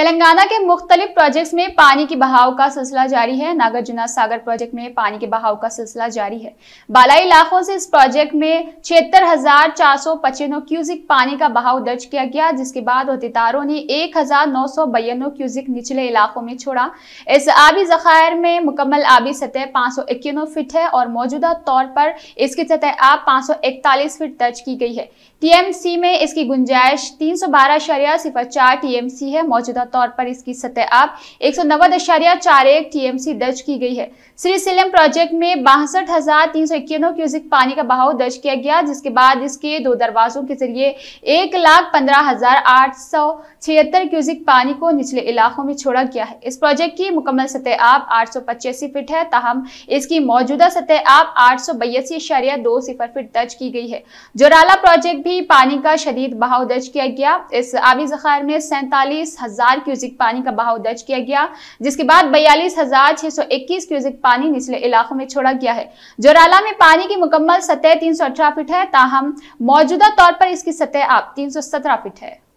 तेलंगाना के मुख्तलिफ प्रोजेक्ट्स में पानी के बहाव का सिलसिला जारी है नागार्जुना सागर प्रोजेक्ट में पानी के बहाव का सिलसिला जारी है बालाई इलाकों से इस प्रोजेक्ट में छिहत्तर हजार चार सौ पचानवे क्यूजिक पानी का बहाव दर्ज किया गया जिसके बाद होतेदारों ने एक हजार नौ सौ बयानवे क्यूजिक निचले इलाकों में छोड़ा इस आबी जखायर में मुकम्मल आबी सतह पाँच सौ इक्यानवे फीट है और मौजूदा तौर पर इसकी सतह आप पाँच सौ इकतालीस फीट दर्ज की गई है टीएमसी में इसकी गुंजाइश तीन सौ बारह शरिया सिफर चार टीएमसी है मौजूदा तौर पर इसकी सतह अब एक सौ नब्बे दशारिया चार एक टीएमसी दर्ज की गई है श्री सिलम प्रोजेक्ट में बासठ हजार तीन सौ इक्यानवे क्यूसिक पानी का बहाव दर्ज किया गया जिसके बाद इसके दो दरवाजों के जरिए एक लाख पंद्रह हजार आठ सौ छिहत्तर क्यूसिक पानी को निचले इलाकों में छोड़ा गया है इस प्रोजेक्ट की मुकम्मल सतह आप आठ सौ पचासी फिट है तहम इसकी मौजूदा सतह आप आठ सौ बयासी इशारिया दो सिफर फिट दर्ज की गई है जोराला प्रोजेक्ट भी पानी का शदीद बहाव दर्ज किया गया इस आबी जखार में सैतालीस हजार हजार क्यूजिक पानी का बहाव दर्ज किया गया जिसके बाद बयालीस हजार छह सौ इक्कीस क्यूजिक पानी निचले इलाकों में छोड़ा गया है जोराला में पानी की मुकम्मल सतह तीन सौ अठारह फीट है ताहम मौजूदा तौर पर इसकी सतह आप तीन सौ सत्रह फीट है